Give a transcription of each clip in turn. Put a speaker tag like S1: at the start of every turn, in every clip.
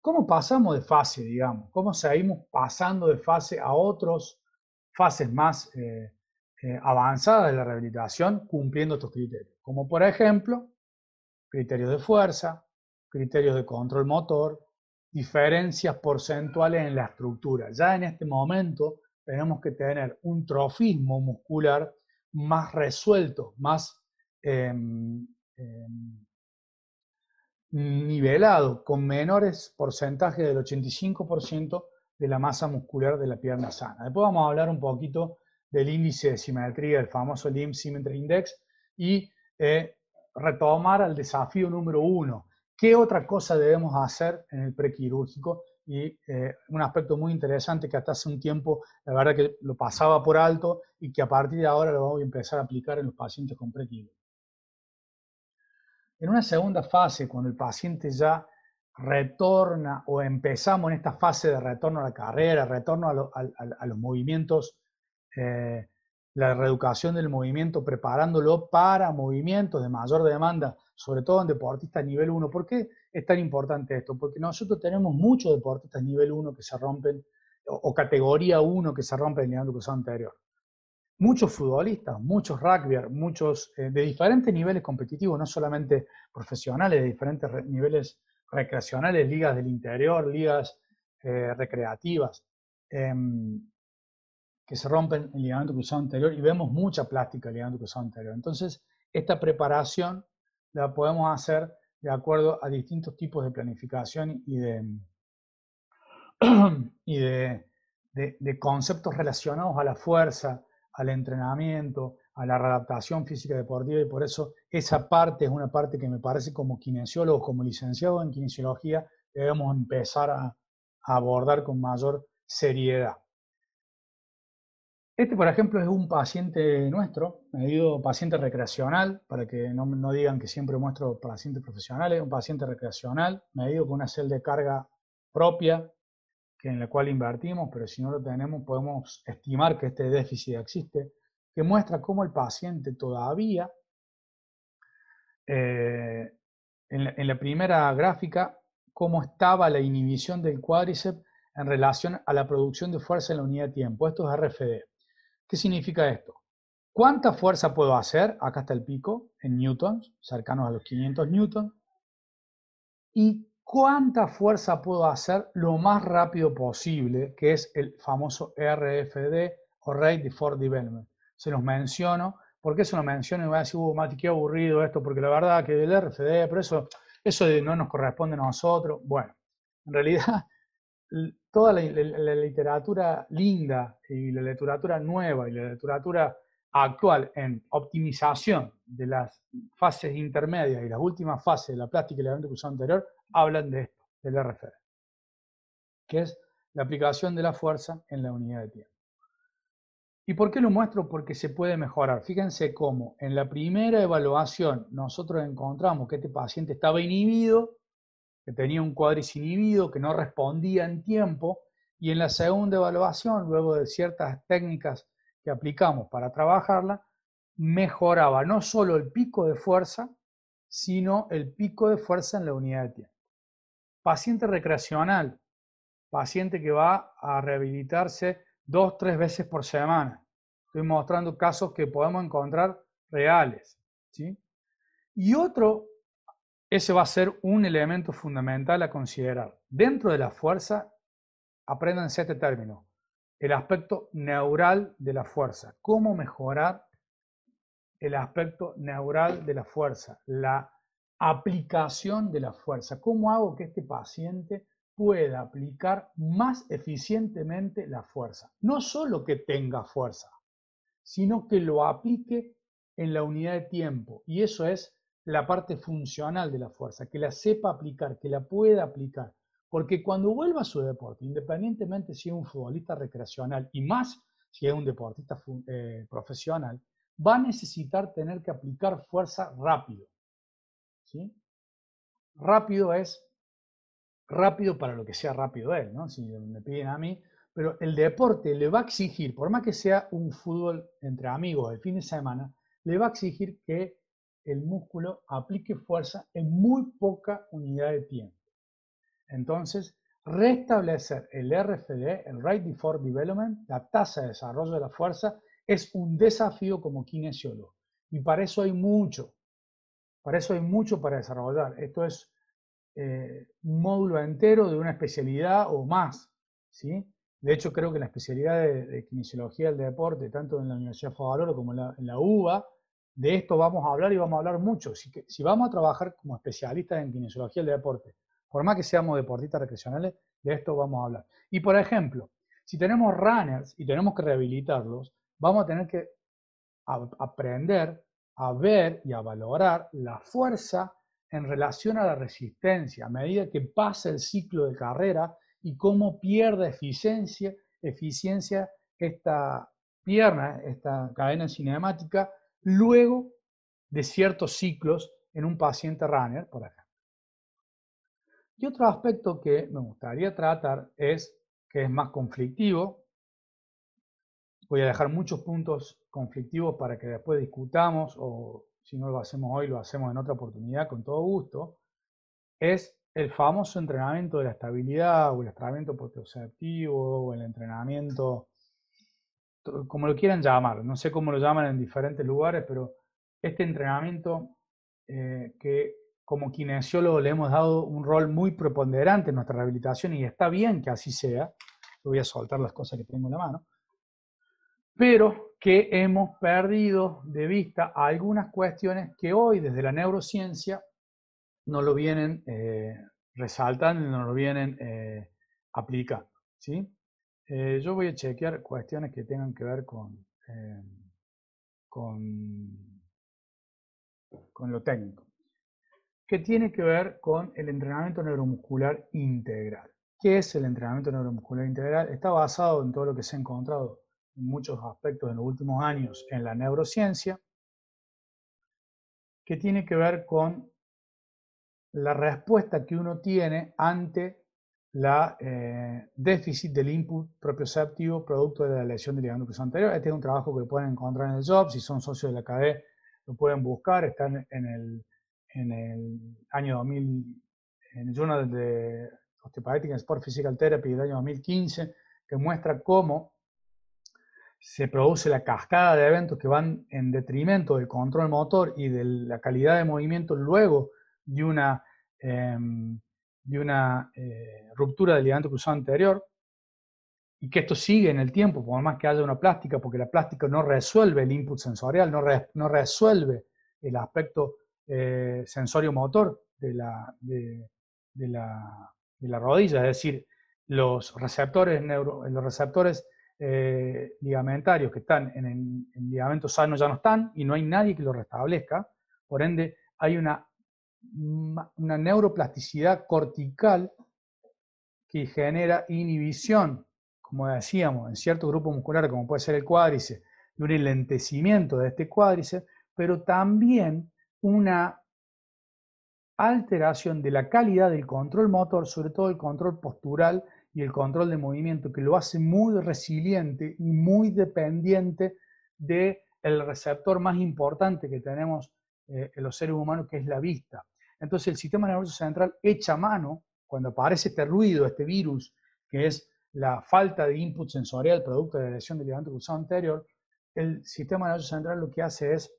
S1: ¿Cómo pasamos de fase, digamos? ¿Cómo seguimos pasando de fase a otras fases más eh, eh, avanzadas de la rehabilitación cumpliendo estos criterios? Como por ejemplo, criterios de fuerza, criterios de control motor, diferencias porcentuales en la estructura. Ya en este momento tenemos que tener un trofismo muscular más resuelto, más em, em, nivelado, con menores porcentajes del 85% de la masa muscular de la pierna sana. Después vamos a hablar un poquito del índice de simetría, el famoso Limb Symmetry Index, y eh, retomar al desafío número uno. ¿Qué otra cosa debemos hacer en el prequirúrgico y eh, un aspecto muy interesante que hasta hace un tiempo la verdad que lo pasaba por alto y que a partir de ahora lo vamos a empezar a aplicar en los pacientes con En una segunda fase, cuando el paciente ya retorna o empezamos en esta fase de retorno a la carrera, retorno a, los movimientos, eh, la reeducación del movimiento, preparándolo para movimientos de mayor demanda, sobre todo en deportistas nivel 1. ¿Por qué? es tan importante esto, porque nosotros tenemos muchos deportistas nivel 1 que se rompen, o, categoría 1 que se rompen en el ligamento cruzado anterior. Muchos futbolistas, muchos rugbyers, muchos eh, de diferentes niveles competitivos, no solamente profesionales, de diferentes niveles recreacionales, ligas del interior, ligas eh, recreativas, em, que se rompen el ligamento cruzado anterior y vemos mucha plástica el ligamento cruzado anterior. Entonces, esta preparación la podemos hacer de acuerdo a distintos tipos de planificación y de, y de, conceptos relacionados a la fuerza, al entrenamiento, a la adaptación física deportiva y por eso esa parte es una parte que me parece como kinesiólogos, como licenciado en kinesiología, debemos empezar a abordar con mayor seriedad. Este, por ejemplo, es un paciente nuestro, medido paciente recreacional, para que no, digan que siempre muestro pacientes profesionales, un paciente recreacional, medido con una celda de carga propia, que en la cual invertimos, pero si no lo tenemos podemos estimar que este déficit existe, que muestra cómo el paciente todavía, eh, en, la, primera gráfica, cómo estaba la inhibición del cuádriceps en relación a la producción de fuerza en la unidad de tiempo. Esto es RFD. ¿Qué significa esto? ¿Cuánta fuerza puedo hacer? Acá está el pico, en newtons, cercanos a los 500 newtons. ¿Y cuánta fuerza puedo hacer lo más rápido posible? Que es el famoso RFD o Rate Before Development. Se los menciono. ¿Por qué se los menciono? Y voy a decir, uh, Mati, qué aburrido esto, porque la verdad que el RFD, pero eso, eso no nos corresponde a nosotros. Bueno, en realidad toda la, literatura linda y la literatura nueva y la literatura actual en optimización de las fases intermedias y las últimas fases de la plástica y la usó anterior hablan de esto, del RFR, e que es la aplicación de la fuerza en la unidad de tiempo. ¿Y por qué lo muestro? Porque se puede mejorar. Fíjense cómo en la primera evaluación nosotros encontramos que este paciente estaba inhibido que tenía un cuadris inhibido, que no respondía en tiempo, y en la segunda evaluación, luego de ciertas técnicas que aplicamos para trabajarla, mejoraba no solo el pico de fuerza, sino el pico de fuerza en la unidad de tiempo. Paciente recreacional, paciente que va a rehabilitarse dos, tres veces por semana. Estoy mostrando casos que podemos encontrar reales. ¿sí? Y otro ese va a ser un elemento fundamental a considerar. Dentro de la fuerza, apréndanse este término, el aspecto neural de la fuerza. ¿Cómo mejorar el aspecto neural de la fuerza? La aplicación de la fuerza. ¿Cómo hago que este paciente pueda aplicar más eficientemente la fuerza? No solo que tenga fuerza, sino que lo aplique en la unidad de tiempo. Y eso es la parte funcional de la fuerza, que la sepa aplicar, que la pueda aplicar. Porque cuando vuelva a su deporte, independientemente si es un futbolista recreacional y más si es un deportista eh, profesional, va a necesitar tener que aplicar fuerza rápido. ¿sí? Rápido es rápido para lo que sea rápido él, ¿no? si me piden a mí, pero el deporte le va a exigir, por más que sea un fútbol entre amigos de fin de semana, le va a exigir que el músculo aplique fuerza en muy poca unidad de tiempo. Entonces, restablecer el RFD, el Right Before Development, la tasa de desarrollo de la fuerza, es un desafío como kinesiólogo. Y para eso hay mucho, para eso hay mucho para desarrollar. Esto es eh, un módulo entero de una especialidad o más. ¿sí? De hecho, creo que la especialidad de, kinesiología del deporte, tanto en la Universidad Favaloro como en la, en la UBA, de esto vamos a hablar y vamos a hablar mucho. Si, si vamos a trabajar como especialistas en kinesiología del deporte, por más que seamos deportistas recreacionales, de esto vamos a hablar. Y por ejemplo, si tenemos runners y tenemos que rehabilitarlos, vamos a tener que aprender a ver y a valorar la fuerza en relación a la resistencia, a medida que pasa el ciclo de carrera y cómo pierde eficiencia, eficiencia esta pierna, esta cadena cinemática, luego de ciertos ciclos en un paciente runner, por ejemplo. Y otro aspecto que me gustaría tratar es que es más conflictivo. Voy a dejar muchos puntos conflictivos para que después discutamos o si no lo hacemos hoy, lo hacemos en otra oportunidad con todo gusto. Es el famoso entrenamiento de la estabilidad o el entrenamiento proprioceptivo o el entrenamiento como lo quieran llamar, no sé cómo lo llaman en diferentes lugares, pero este entrenamiento eh, que como kinesiólogo le hemos dado un rol muy preponderante en nuestra rehabilitación y está bien que así sea, voy a soltar las cosas que tengo en la mano, pero que hemos perdido de vista algunas cuestiones que hoy desde la neurociencia no lo vienen eh, resaltando, no lo vienen eh, aplicando. ¿sí? Eh, yo voy a chequear cuestiones que tengan que ver con, eh, con, con lo técnico, ¿Qué tiene que ver con el entrenamiento neuromuscular integral. ¿Qué es el entrenamiento neuromuscular integral? Está basado en todo lo que se ha encontrado en muchos aspectos en los últimos años en la neurociencia, ¿Qué tiene que ver con la respuesta que uno tiene ante la eh, déficit del input propioceptivo producto de la lesión del que es anterior. Este es un trabajo que pueden encontrar en el job, si son socios de la KD lo pueden buscar, está en el, en el año 2000, en el Journal de Osteopathic and Sport Physical Therapy del año 2015, que muestra cómo se produce la cascada de eventos que van en detrimento del control motor y de la calidad de movimiento luego de una... Em, de una eh, ruptura del ligamento cruzado anterior y que esto sigue en el tiempo, por más que haya una plástica, porque la plástica no resuelve el input sensorial, no, resuelve el aspecto eh, sensorio-motor de la, de, la, rodilla, es decir, los receptores, neuro, los receptores eh, ligamentarios que están en en el ligamento sano ya no están y no hay nadie que lo restablezca, por ende hay una una neuroplasticidad cortical que genera inhibición, como decíamos, en cierto grupo muscular como puede ser el cuádriceps, y un enlentecimiento de este cuádriceps, pero también una alteración de la calidad del control motor, sobre todo el control postural y el control de movimiento, que lo hace muy resiliente y muy dependiente del receptor más importante que tenemos eh, en los seres humanos, que es la vista. Entonces el sistema nervioso central echa mano, cuando aparece este ruido, este virus, que es la falta de input sensorial producto de la lesión del ligamento cruzado anterior, el sistema nervioso central lo que hace es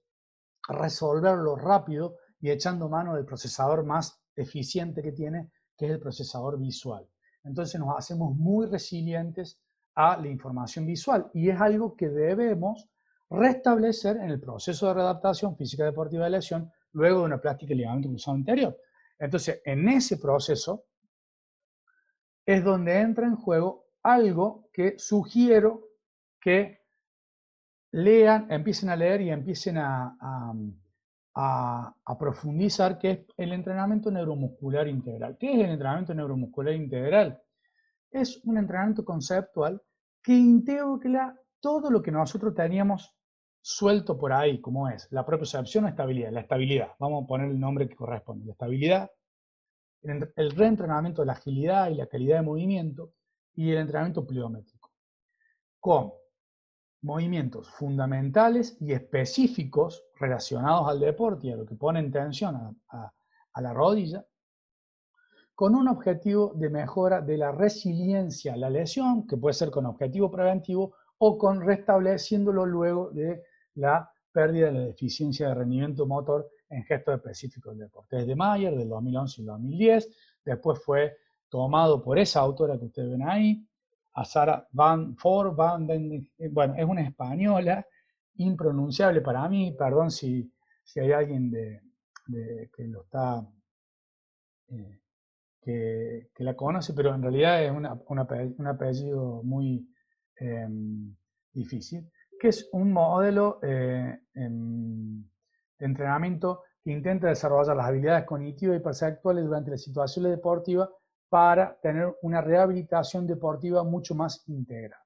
S1: resolverlo rápido y echando mano del procesador más eficiente que tiene, que es el procesador visual. Entonces nos hacemos muy resilientes a la información visual y es algo que debemos restablecer en el proceso de readaptación física deportiva de lesión luego de una plástica de ligamento cruzado anterior. Entonces, en ese proceso es donde entra en juego algo que sugiero que lean, empiecen a leer y empiecen a, a, profundizar, que es el entrenamiento neuromuscular integral. ¿Qué es el entrenamiento neuromuscular integral? Es un entrenamiento conceptual que integra todo lo que nosotros teníamos suelto por ahí, como es, la propia propiocepción o estabilidad, la estabilidad, vamos a poner el nombre que corresponde, la estabilidad, el reentrenamiento de la agilidad y la calidad de movimiento y el entrenamiento pliométrico, con movimientos fundamentales y específicos relacionados al deporte y a lo que pone en tensión a la rodilla, con un objetivo de mejora de la resiliencia a la lesión, que puede ser con objetivo preventivo o con restableciéndolo luego de la pérdida de la deficiencia de rendimiento motor en gestos específicos de Es de Mayer del 2011 y 2010. Después fue tomado por esa autora que ustedes ven ahí, Azara Van For Van Den, eh, bueno, es una española impronunciable para mí, perdón si, si hay alguien de, que lo está, eh, que, la conoce, pero en realidad es un apellido muy Em, difícil, que es un modelo eh, em, de entrenamiento que intenta desarrollar las habilidades cognitivas y perceptuales durante las situaciones deportivas para tener una rehabilitación deportiva mucho más integrada.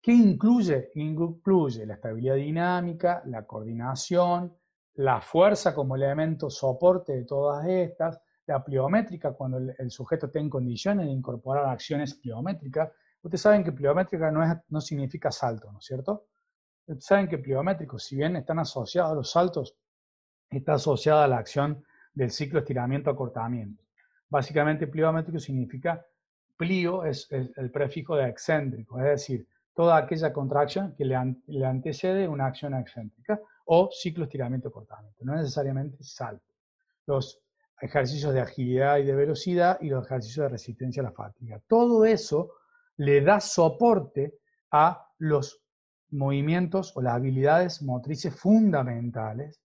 S1: ¿Qué incluye? Incluye la estabilidad dinámica, la coordinación, la fuerza como elemento soporte de todas estas, la pliométrica, cuando el, sujeto está en condiciones de incorporar acciones pliométricas, Ustedes saben que pliométrica no, significa salto, ¿no es cierto? Ustedes saben que pliométrico, si bien están asociados a los saltos, está asociada a la acción del ciclo estiramiento-acortamiento. Básicamente pliométrico significa plio es, el prefijo de excéntrico, es decir, toda aquella contracción que le, le antecede una acción excéntrica o ciclo estiramiento-acortamiento, no necesariamente salto. Los ejercicios de agilidad y de velocidad y los ejercicios de resistencia a la fatiga. Todo eso le da soporte a los movimientos o las habilidades motrices fundamentales,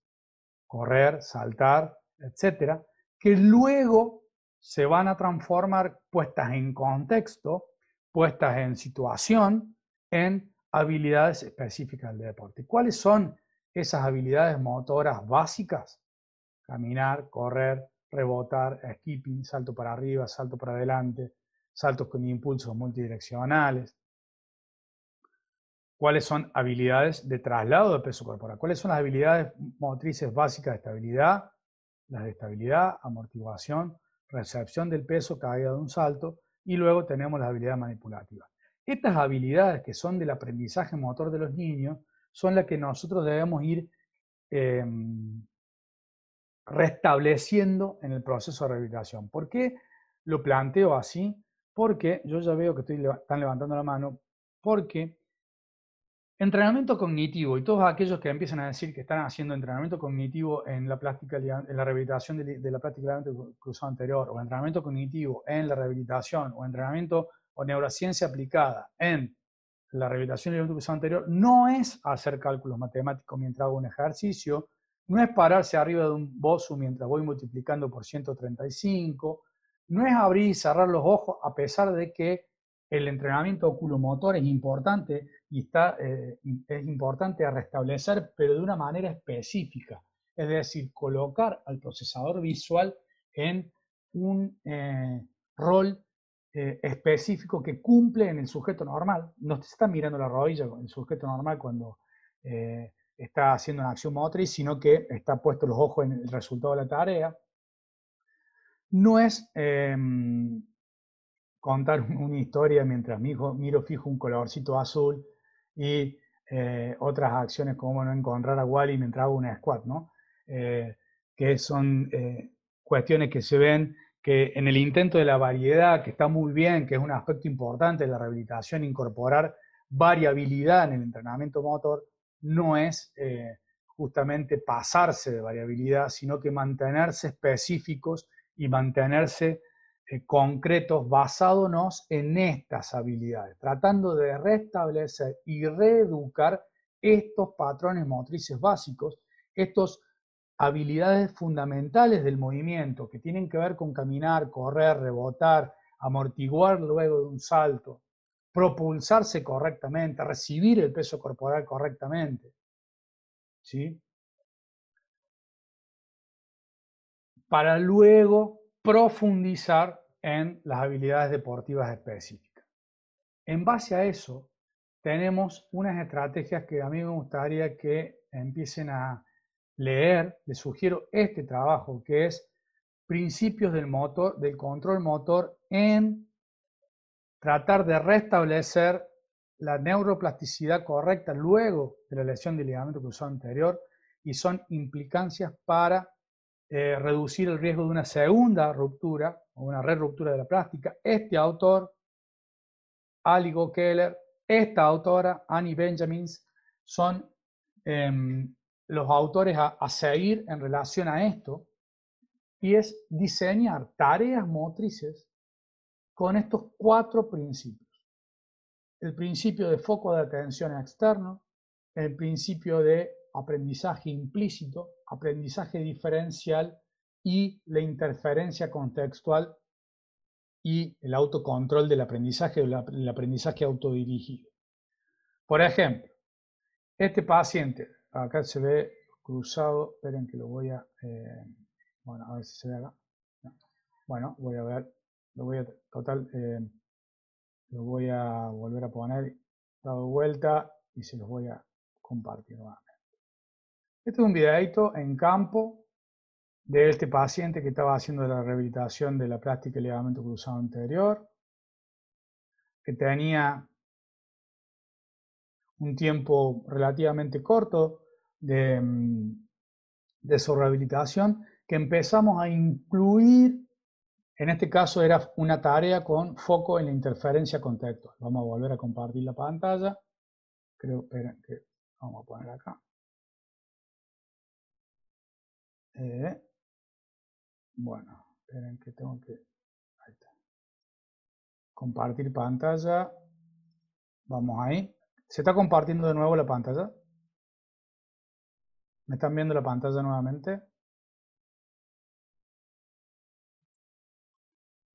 S1: correr, saltar, etcétera, que luego se van a transformar puestas en contexto, puestas en situación, en habilidades específicas del deporte. ¿Cuáles son esas habilidades motoras básicas? Caminar, correr, rebotar, skipping, salto para arriba, salto para adelante, saltos con impulsos multidireccionales. ¿Cuáles son habilidades de traslado de peso corporal? ¿Cuáles son las habilidades motrices básicas de estabilidad? Las de estabilidad, amortiguación, recepción del peso, caída de un salto y luego tenemos las habilidades manipulativas. Estas habilidades que son del aprendizaje motor de los niños son las que nosotros debemos ir em, restableciendo en el proceso de rehabilitación. ¿Por qué lo planteo así? porque yo ya veo que están levantando la mano, porque entrenamiento cognitivo y todos aquellos que empiezan a decir que están haciendo entrenamiento cognitivo en la, plástica, en la rehabilitación de, la práctica del cruzado anterior, o entrenamiento cognitivo en la rehabilitación, o entrenamiento o neurociencia aplicada en la rehabilitación del ligamento cruzado anterior, no es hacer cálculos matemáticos mientras hago un ejercicio, no es pararse arriba de un bosu mientras voy multiplicando por 135, no es abrir y cerrar los ojos a pesar de que el entrenamiento oculomotor es importante y eh, es importante restablecer, pero de una manera específica. Es decir, colocar al procesador visual en un eh, rol eh, específico que cumple en el sujeto normal. No se está mirando la rodilla en el sujeto normal cuando está haciendo una acción motriz, sino que está puesto los ojos en el resultado de la tarea no es em, contar una historia mientras mi hijo miro fijo un colorcito azul y eh, otras acciones como no encontrar a Wally mientras hago una squat, ¿no? Eh, que son eh, cuestiones que se ven que en el intento de la variedad, que está muy bien, que es un aspecto importante de la rehabilitación, incorporar variabilidad en el entrenamiento motor, no es justamente pasarse de variabilidad, sino que mantenerse específicos y mantenerse eh, concretos basándonos en estas habilidades, tratando de restablecer y reeducar estos patrones motrices básicos, estas habilidades fundamentales del movimiento que tienen que ver con caminar, correr, rebotar, amortiguar luego de un salto, propulsarse correctamente, recibir el peso corporal correctamente. ¿Sí? para luego profundizar en las habilidades deportivas específicas. En base a eso, tenemos unas estrategias que a mí me gustaría que empiecen a leer. Les sugiero este trabajo que es Principios del motor, del control motor en tratar de restablecer la neuroplasticidad correcta luego de la lesión del ligamento cruzado anterior y son implicancias para eh, reducir el riesgo de una segunda ruptura o una re-ruptura de la plástica, este autor, Ali Keller, esta autora, Annie Benjamins, son em, los autores a seguir en relación a esto, y es diseñar tareas motrices con estos cuatro principios. El principio de foco de atención externo, el principio de aprendizaje implícito, aprendizaje diferencial y la interferencia contextual y el autocontrol del aprendizaje o el aprendizaje autodirigido. Por ejemplo, este paciente, acá se ve cruzado, esperen que lo voy a, eh, bueno, a ver si se ve acá. Bueno, voy a ver, lo voy a, total, eh, lo voy a volver a poner dado vuelta y se los voy a compartir. Este es un videito en campo de este paciente que estaba haciendo la rehabilitación de la plástica y ligamento cruzado anterior, que tenía un tiempo relativamente corto de, mm, de su rehabilitación, que empezamos a incluir, en este caso era una tarea con foco en la interferencia contextual. Vamos a volver a compartir la pantalla. Creo que vamos a poner acá. Eh, bueno, esperen que tengo que... Compartir pantalla. Vamos ahí. ¿Se está compartiendo de nuevo la pantalla? ¿Me están viendo la pantalla nuevamente?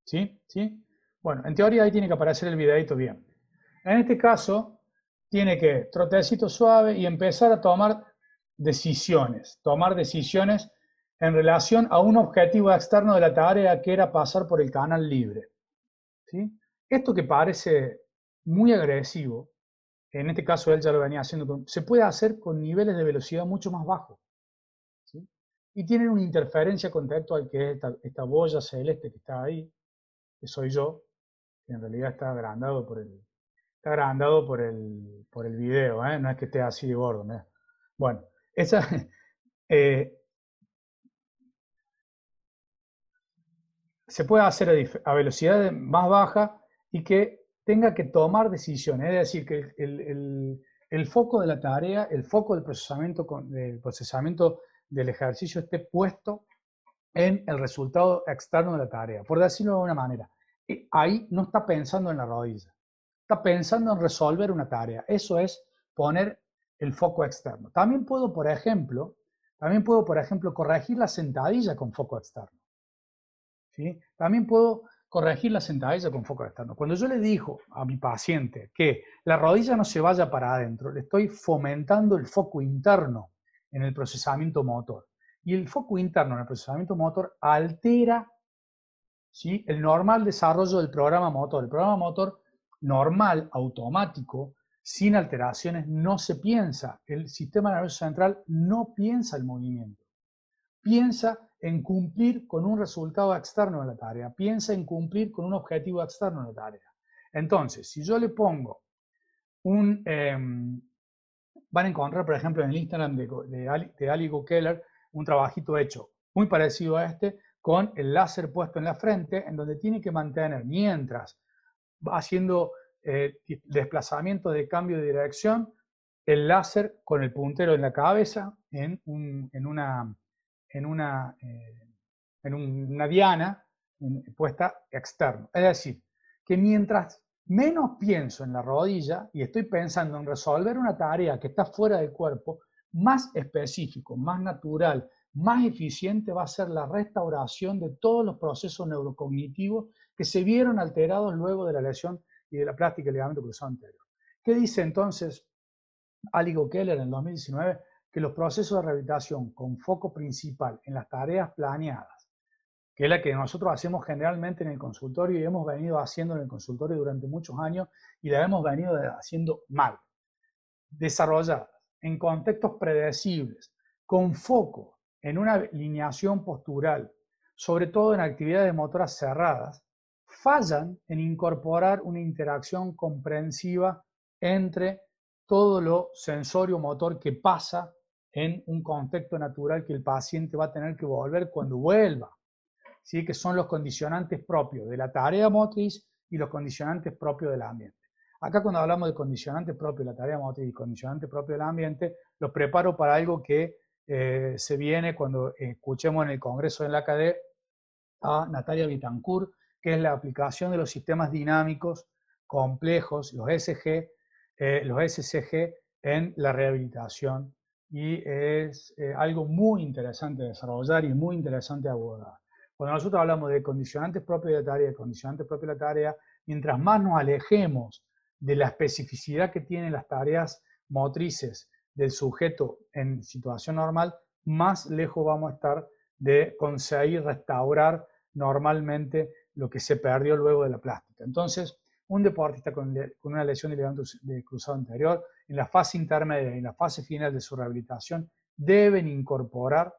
S1: ¿Sí? ¿Sí? Bueno, en teoría ahí tiene que aparecer el videito bien. En este caso, tiene que trotecito suave y empezar a tomar decisiones. Tomar decisiones en relación a un objetivo externo de la tarea que era pasar por el canal libre. ¿Sí? Esto que parece muy agresivo, en este caso él ya lo venía haciendo, se puede hacer con niveles de velocidad mucho más bajos. ¿sí? Y tienen una interferencia contextual que es esta, boya celeste que está ahí, que soy yo, que en realidad está agrandado por el, agrandado por por el video, ¿eh? no es que esté así de gordo. ¿eh? Bueno, esa, eh, se pueda hacer a, velocidad más baja y que tenga que tomar decisiones, es decir, que el, foco de la tarea, el foco del procesamiento, del ejercicio esté puesto en el resultado externo de la tarea, por decirlo de una manera. Ahí no está pensando en la rodilla, está pensando en resolver una tarea. Eso es poner el foco externo. También puedo, por ejemplo, también puedo, por ejemplo, corregir la sentadilla con foco externo. También puedo corregir la sentadilla con foco externo. Cuando yo le digo a mi paciente que la rodilla no se vaya para adentro, le estoy fomentando el foco interno en el procesamiento motor. Y el foco interno en el procesamiento motor altera el normal desarrollo del programa motor. El programa motor normal, automático, sin alteraciones, no se piensa. El sistema nervioso central no piensa el movimiento piensa en cumplir con un resultado externo de la tarea, piensa en cumplir con un objetivo externo de la tarea. Entonces, si yo le pongo un... Em, van a encontrar, por ejemplo, en el Instagram de, de, Keller un trabajito hecho muy parecido a este, con el láser puesto en la frente, en donde tiene que mantener, mientras va haciendo eh, desplazamiento de cambio de dirección, el láser con el puntero en la cabeza en, en una en una, eh, en diana puesta externo. Es decir, que mientras menos pienso en la rodilla y estoy pensando en resolver una tarea que está fuera del cuerpo, más específico, más natural, más eficiente va a ser la restauración de todos los procesos neurocognitivos que se vieron alterados luego de la lesión y de la plástica del ligamento cruzado anterior. ¿Qué dice entonces Aligo Keller en 2019 que los procesos de rehabilitación con foco principal en las tareas planeadas, que es la que nosotros hacemos generalmente en el consultorio y hemos venido haciendo en el consultorio durante muchos años y la hemos venido haciendo mal, desarrolladas en contextos predecibles, con foco en una alineación postural, sobre todo en actividades motoras cerradas, fallan en incorporar una interacción comprensiva entre todo lo sensorio motor que pasa en un contexto natural que el paciente va a tener que volver cuando vuelva. ¿sí? Que son los condicionantes propios de la tarea motriz y los condicionantes propios del ambiente. Acá cuando hablamos de condicionantes propios de la tarea motriz y condicionantes propios del ambiente, los preparo para algo que eh, se viene cuando escuchemos en el Congreso de la CADE a Natalia Bitancourt, que es la aplicación de los sistemas dinámicos complejos, los SG, eh, los SCG, en la rehabilitación y es eh, algo muy interesante desarrollar y muy interesante abordar. Cuando nosotros hablamos de condicionantes propios de la tarea, condicionantes propios de la tarea, mientras más nos alejemos de la especificidad que tienen las tareas motrices del sujeto en situación normal, más lejos vamos a estar de conseguir restaurar normalmente lo que se perdió luego de la plástica. Entonces, un deportista con, una lesión de ligamento de cruzado anterior, en la fase intermedia y en la fase final de su rehabilitación, deben incorporar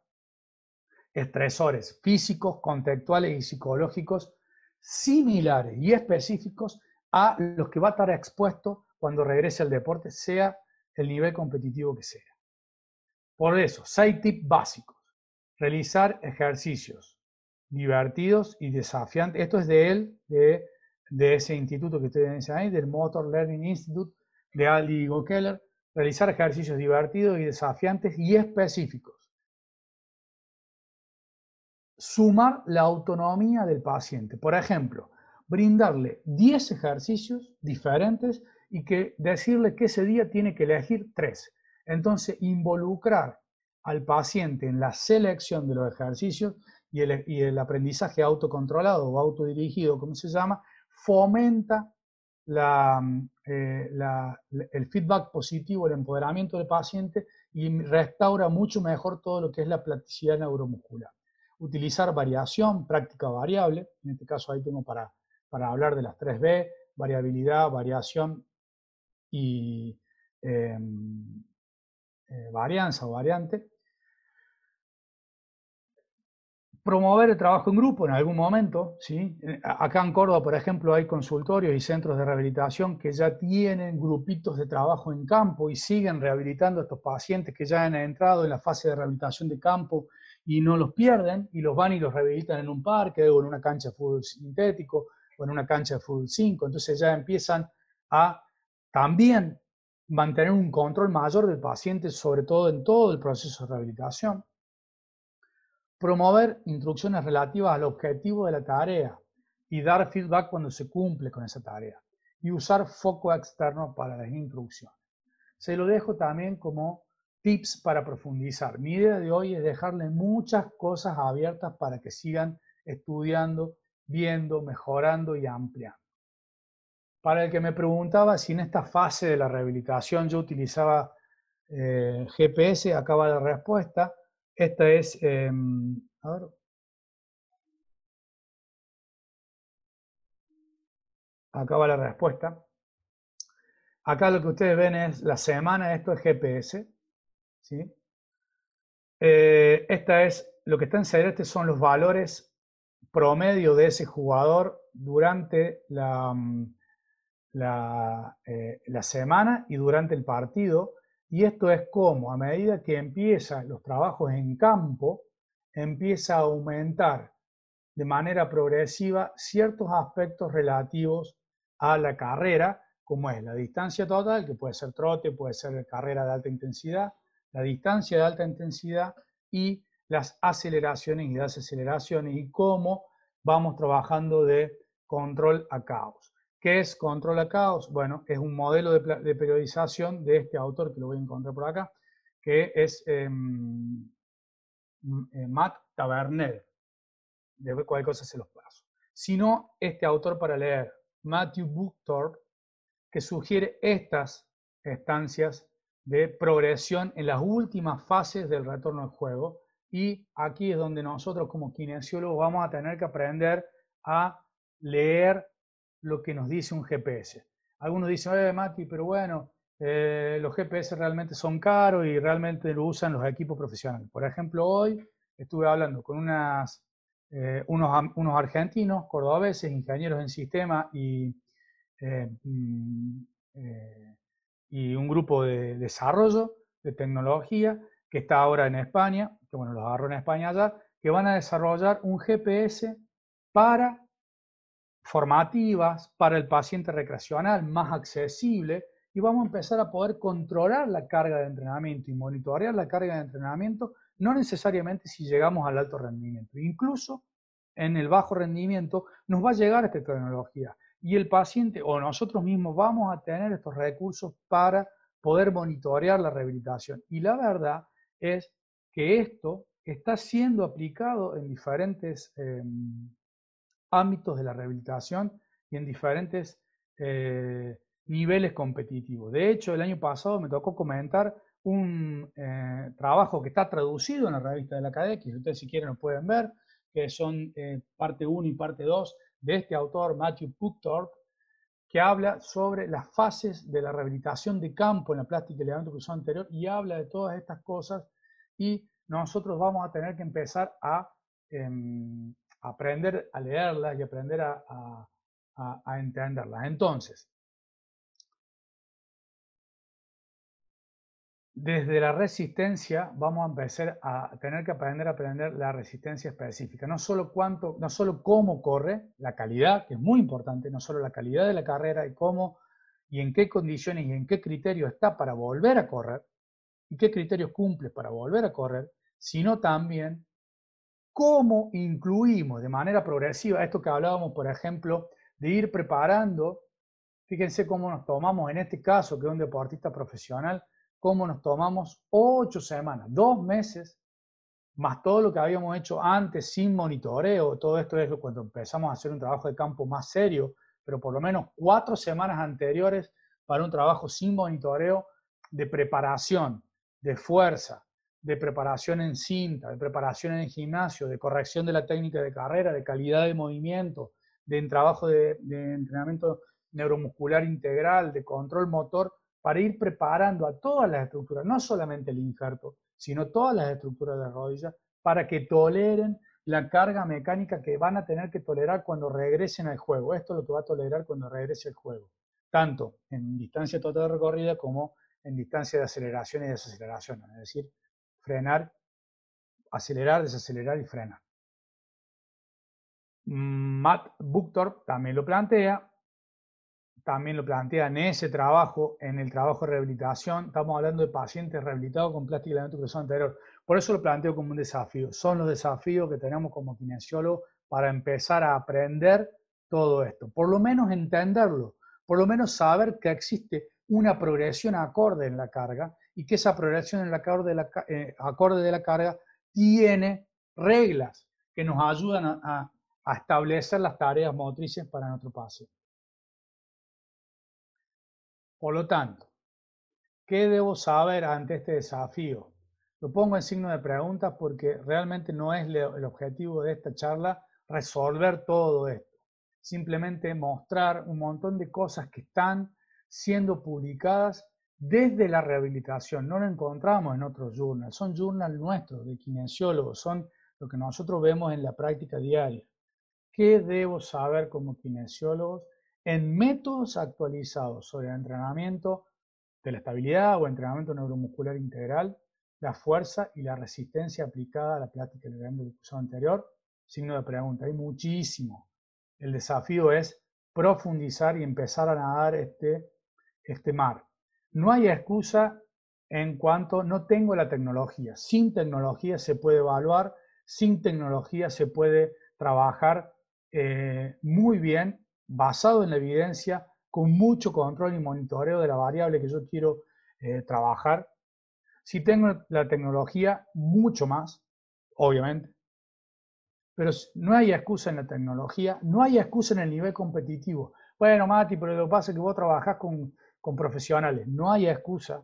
S1: estresores físicos, contextuales y psicológicos similares y específicos a los que va a estar expuesto cuando regrese al deporte, sea el nivel competitivo que sea. Por eso, seis tips básicos. Realizar ejercicios divertidos y desafiantes. Esto es de él, de de ese instituto que ustedes ahí, del Motor Learning Institute de Aldi Keller realizar ejercicios divertidos y desafiantes y específicos. Sumar la autonomía del paciente. Por ejemplo, brindarle 10 ejercicios diferentes y que decirle que ese día tiene que elegir 3. Entonces, involucrar al paciente en la selección de los ejercicios y el aprendizaje autocontrolado o autodirigido, como se llama, fomenta mm, eh, el feedback positivo, el empoderamiento del paciente y restaura mucho mejor todo lo que es la plasticidad neuromuscular. Utilizar variación, práctica variable, en este caso ahí tengo para, para hablar de las 3B, variabilidad, variación y em, eh, varianza o variante promover el trabajo en grupo en algún momento. ¿sí? Eh, acá en Córdoba, por ejemplo, hay consultorios y centros de rehabilitación que ya tienen grupitos de trabajo en campo y siguen rehabilitando a estos pacientes que ya han entrado en la fase de rehabilitación de campo y no los pierden y los van y los rehabilitan en un parque o en una cancha de fútbol sintético o en una cancha de fútbol 5. Entonces ya empiezan a también mantener un control mayor del paciente, sobre todo en todo el proceso de rehabilitación promover instrucciones relativas al objetivo de la tarea y dar feedback cuando se cumple con esa tarea y usar foco externo para las instrucciones. Se lo dejo también como tips para profundizar. Mi idea de hoy es dejarle muchas cosas abiertas para que sigan estudiando, viendo, mejorando y ampliando. Para el que me preguntaba si en esta fase de la rehabilitación yo utilizaba eh, GPS, acaba la respuesta. Esta es, em, Acá va la respuesta. Acá lo que ustedes ven es la semana, esto es GPS. ¿sí? Eh, esta es, lo que está en estos son los valores promedio de ese jugador durante la, mm, eh, la semana y durante el partido y esto es como a medida que empiezan los trabajos en campo, empieza a aumentar de manera progresiva ciertos aspectos relativos a la carrera, como es la distancia total, que puede ser trote, puede ser carrera de alta intensidad, la distancia de alta intensidad y las aceleraciones y las aceleraciones y cómo vamos trabajando de control a caos. ¿Qué es Control a Caos? Bueno, es un modelo de, periodización de este autor, que lo voy a encontrar por acá, que es em, mm, eh, Matt Tabernet. De cualquier cosa se los paso. Sino este autor para leer, Matthew Buchthorpe, que sugiere estas estancias de progresión en las últimas fases del retorno al juego. Y aquí es donde nosotros como kinesiólogos vamos a tener que aprender a leer lo que nos dice un GPS. Algunos dicen, eh, Mati, pero bueno, eh, los GPS realmente son caros y realmente lo usan los equipos profesionales. Por ejemplo, hoy estuve hablando con eh, unos, argentinos, cordobeses, ingenieros en sistema y, eh, mm, y un grupo de desarrollo de tecnología que está ahora en España, que bueno, los agarró en España ya que van a desarrollar un GPS para formativas para el paciente recreacional, más accesible, y vamos a empezar a poder controlar la carga de entrenamiento y monitorear la carga de entrenamiento, no necesariamente si llegamos al alto rendimiento. Incluso en el bajo rendimiento nos va a llegar esta tecnología y el paciente o nosotros mismos vamos a tener estos recursos para poder monitorear la rehabilitación. Y la verdad es que esto está siendo aplicado en diferentes em, ámbitos de la rehabilitación y en diferentes eh, niveles competitivos. De hecho, el año pasado me tocó comentar un eh, trabajo que está traducido en la revista de la CADEX, que ustedes si quieren lo pueden ver, que son eh, parte 1 y parte 2 de este autor, Matthew Puckthorpe, que habla sobre las fases de la rehabilitación de campo en la plástica y el elemento cruzado anterior y habla de todas estas cosas y nosotros vamos a tener que empezar a em, aprender a leerla y aprender a, a, entenderlas. Entonces, desde la resistencia vamos a empezar a tener que aprender a aprender la resistencia específica. No solo, cuánto, no solo cómo corre, la calidad, que es muy importante, no solo la calidad de la carrera y cómo y en qué condiciones y en qué criterio está para volver a correr y qué criterios cumple para volver a correr, sino también cómo incluimos de manera progresiva esto que hablábamos, por ejemplo, de ir preparando, fíjense cómo nos tomamos en este caso, que es un deportista profesional, cómo nos tomamos ocho semanas, dos meses, más todo lo que habíamos hecho antes sin monitoreo, todo esto es cuando empezamos a hacer un trabajo de campo más serio, pero por lo menos cuatro semanas anteriores para un trabajo sin monitoreo de preparación, de fuerza, de preparación en cinta, de preparación en el gimnasio, de corrección de la técnica de carrera, de calidad de movimiento, de trabajo de, entrenamiento neuromuscular integral, de control motor, para ir preparando a todas las estructuras, no solamente el injerto, sino todas las estructuras de rodilla, para que toleren la carga mecánica que van a tener que tolerar cuando regresen al juego. Esto es lo que va a tolerar cuando regrese el juego, tanto en distancia total de recorrida como en distancia de aceleración y desaceleración, es decir, frenar, acelerar, desacelerar y frenar. Matt Buchtorp también lo plantea, también lo plantea en ese trabajo, en el trabajo de rehabilitación, estamos hablando de pacientes rehabilitados con de la son anterior, por eso lo planteo como un desafío, son los desafíos que tenemos como kinesiólogos para empezar a aprender todo esto, por lo menos entenderlo, por lo menos saber que existe una progresión acorde en la carga y que esa progresión en la acorde eh, de la, carga tiene reglas que nos ayudan a, establecer las tareas motrices para nuestro paciente. Por lo tanto, ¿qué debo saber ante este desafío? Lo pongo en signo de preguntas porque realmente no es el objetivo de esta charla resolver todo esto. Simplemente mostrar un montón de cosas que están siendo publicadas desde la rehabilitación. No lo encontramos en otros journals, son journals nuestros, de kinesiólogos, son lo que nosotros vemos en la práctica diaria. ¿Qué debo saber como kinesiólogos en métodos actualizados sobre el entrenamiento de la estabilidad o entrenamiento neuromuscular integral, la fuerza y la resistencia aplicada a la práctica del habíamos escuchado anterior? Signo de pregunta, hay muchísimo. El desafío es profundizar y empezar a nadar este este mar. No hay excusa en cuanto no tengo la tecnología. Sin tecnología se puede evaluar, sin tecnología se puede trabajar eh, muy bien, basado en la evidencia, con mucho control y monitoreo de la variable que yo quiero eh, trabajar. Si tengo la tecnología, mucho más, obviamente. Pero no hay excusa en la tecnología, no hay excusa en el nivel competitivo. Bueno, Mati, pero lo que pasa es que vos trabajás con con profesionales. No hay excusa,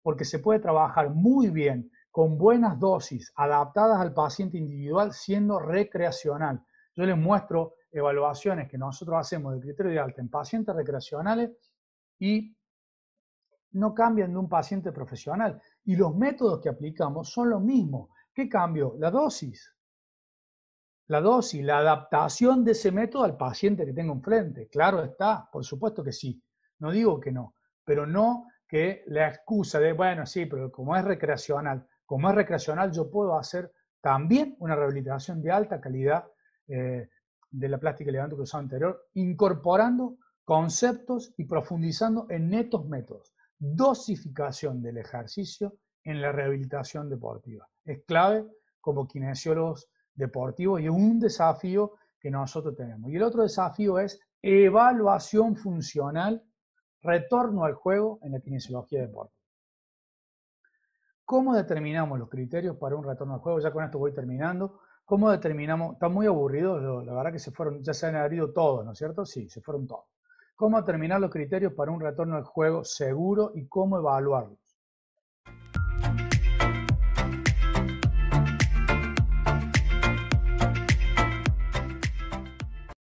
S1: porque se puede trabajar muy bien con buenas dosis adaptadas al paciente individual siendo recreacional. Yo les muestro evaluaciones que nosotros hacemos de criterio de alta en pacientes recreacionales y no cambian de un paciente profesional. Y los métodos que aplicamos son los mismos. ¿Qué cambio? La dosis. La dosis, la adaptación de ese método al paciente que tengo enfrente. Claro está, por supuesto que sí. No digo que no, pero no que la excusa de, bueno, sí, pero como es recreacional, como es recreacional yo puedo hacer también una rehabilitación de alta calidad eh, de la plástica que cruzado anterior, incorporando conceptos y profundizando en netos métodos. Dosificación del ejercicio en la rehabilitación deportiva. Es clave como kinesiólogos deportivos y es un desafío que nosotros tenemos. Y el otro desafío es evaluación funcional Retorno al juego en la kinesiología de deporte. ¿Cómo determinamos los criterios para un retorno al juego? Ya con esto voy terminando. ¿Cómo determinamos? Está muy aburrido, la verdad que se fueron, ya se han añadido todos, ¿no es cierto? Sí, se fueron todos. ¿Cómo determinar los criterios para un retorno al juego seguro y cómo evaluarlo?